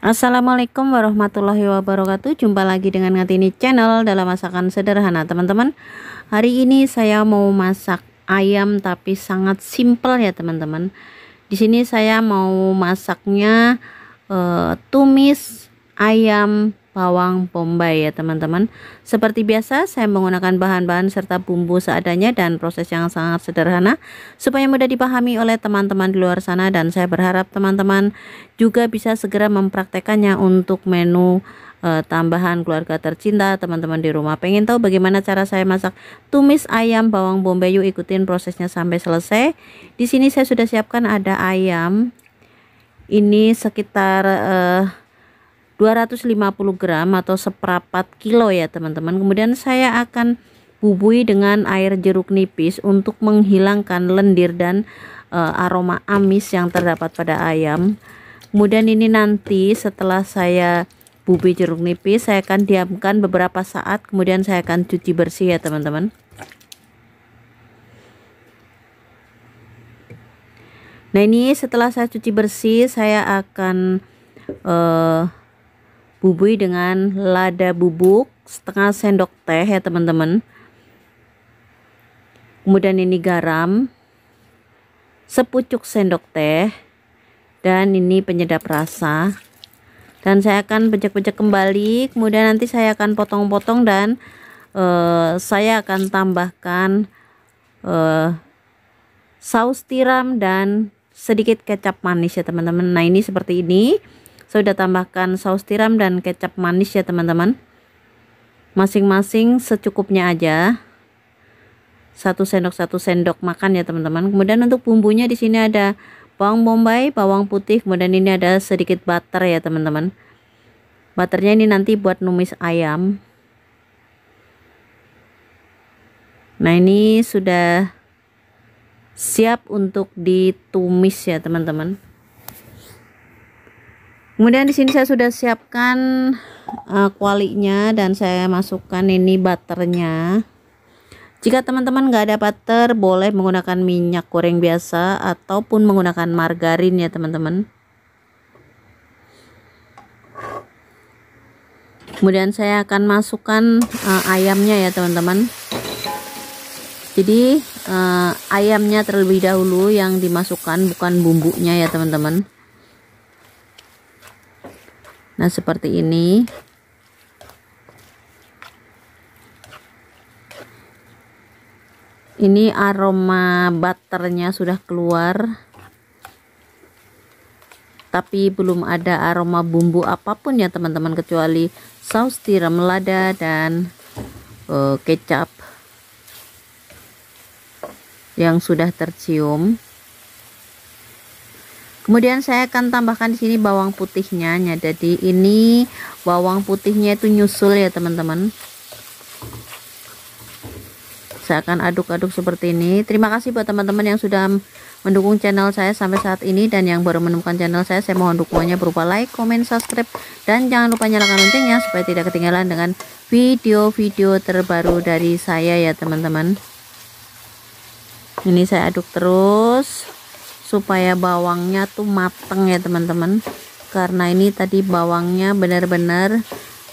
Assalamualaikum warahmatullahi wabarakatuh Jumpa lagi dengan Ngatini Channel dalam masakan sederhana teman-teman Hari ini saya mau masak ayam tapi sangat simple ya teman-teman Di sini saya mau masaknya e, tumis ayam bawang bombay ya teman-teman seperti biasa saya menggunakan bahan-bahan serta bumbu seadanya dan proses yang sangat sederhana supaya mudah dipahami oleh teman-teman di luar sana dan saya berharap teman-teman juga bisa segera mempraktekannya untuk menu eh, tambahan keluarga tercinta teman-teman di rumah pengen tahu bagaimana cara saya masak tumis ayam bawang bombay yuk ikutin prosesnya sampai selesai di sini saya sudah siapkan ada ayam ini sekitar uh, 250 gram atau seperempat kilo ya teman-teman kemudian saya akan bubui dengan air jeruk nipis untuk menghilangkan lendir dan e, aroma amis yang terdapat pada ayam kemudian ini nanti setelah saya bubui jeruk nipis saya akan diamkan beberapa saat kemudian saya akan cuci bersih ya teman-teman Nah ini setelah saya cuci bersih saya akan uh, bubui dengan lada bubuk setengah sendok teh ya teman-teman kemudian ini garam sepucuk sendok teh dan ini penyedap rasa dan saya akan pecah-pecah kembali kemudian nanti saya akan potong-potong dan uh, saya akan tambahkan uh, saus tiram dan sedikit kecap manis ya teman-teman nah ini seperti ini saya sudah tambahkan saus tiram dan kecap manis ya teman-teman masing-masing secukupnya aja satu sendok satu sendok makan ya teman-teman kemudian untuk bumbunya di sini ada bawang bombay bawang putih kemudian ini ada sedikit butter ya teman-teman butternya ini nanti buat numis ayam nah ini sudah siap untuk ditumis ya teman-teman kemudian di sini saya sudah siapkan uh, kualinya dan saya masukkan ini butternya jika teman-teman nggak ada butter boleh menggunakan minyak goreng biasa ataupun menggunakan margarin ya teman-teman kemudian saya akan masukkan uh, ayamnya ya teman-teman jadi uh, ayamnya terlebih dahulu yang dimasukkan bukan bumbunya ya teman-teman nah seperti ini ini aroma butternya sudah keluar tapi belum ada aroma bumbu apapun ya teman-teman kecuali saus tiram lada dan uh, kecap yang sudah tercium Kemudian saya akan tambahkan di sini bawang putihnya. Ya. Jadi ini bawang putihnya itu nyusul ya teman-teman. Saya akan aduk-aduk seperti ini. Terima kasih buat teman-teman yang sudah mendukung channel saya sampai saat ini dan yang baru menemukan channel saya saya mohon dukungannya berupa like, comment, subscribe dan jangan lupa nyalakan loncengnya supaya tidak ketinggalan dengan video-video terbaru dari saya ya teman-teman. Ini saya aduk terus supaya bawangnya tuh mateng ya teman-teman karena ini tadi bawangnya benar-benar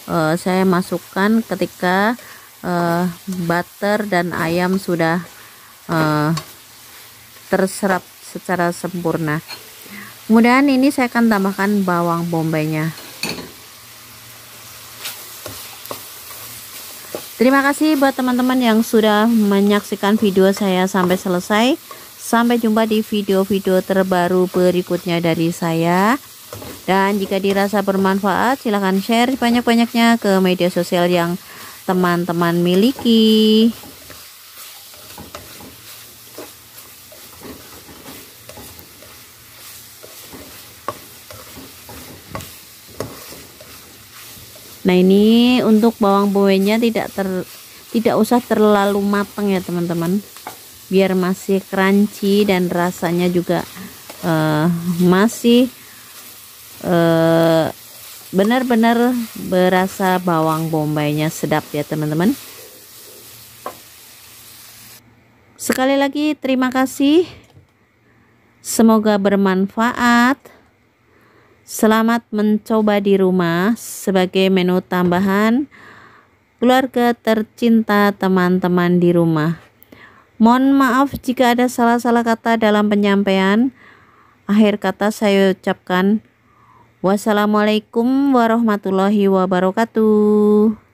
uh, saya masukkan ketika uh, butter dan ayam sudah uh, terserap secara sempurna kemudian ini saya akan tambahkan bawang bombaynya terima kasih buat teman-teman yang sudah menyaksikan video saya sampai selesai Sampai jumpa di video-video terbaru berikutnya dari saya. Dan jika dirasa bermanfaat, silahkan share banyak-banyaknya ke media sosial yang teman-teman miliki. Nah, ini untuk bawang bowennya tidak ter tidak usah terlalu matang ya, teman-teman biar masih crunchy dan rasanya juga uh, masih eh, benar-benar uh, berasa bawang bombaynya sedap ya teman-teman sekali lagi terima kasih semoga bermanfaat selamat mencoba di rumah sebagai menu tambahan keluarga tercinta teman-teman di rumah Mohon maaf jika ada salah-salah kata dalam penyampaian. Akhir kata saya ucapkan Wassalamualaikum warahmatullahi wabarakatuh.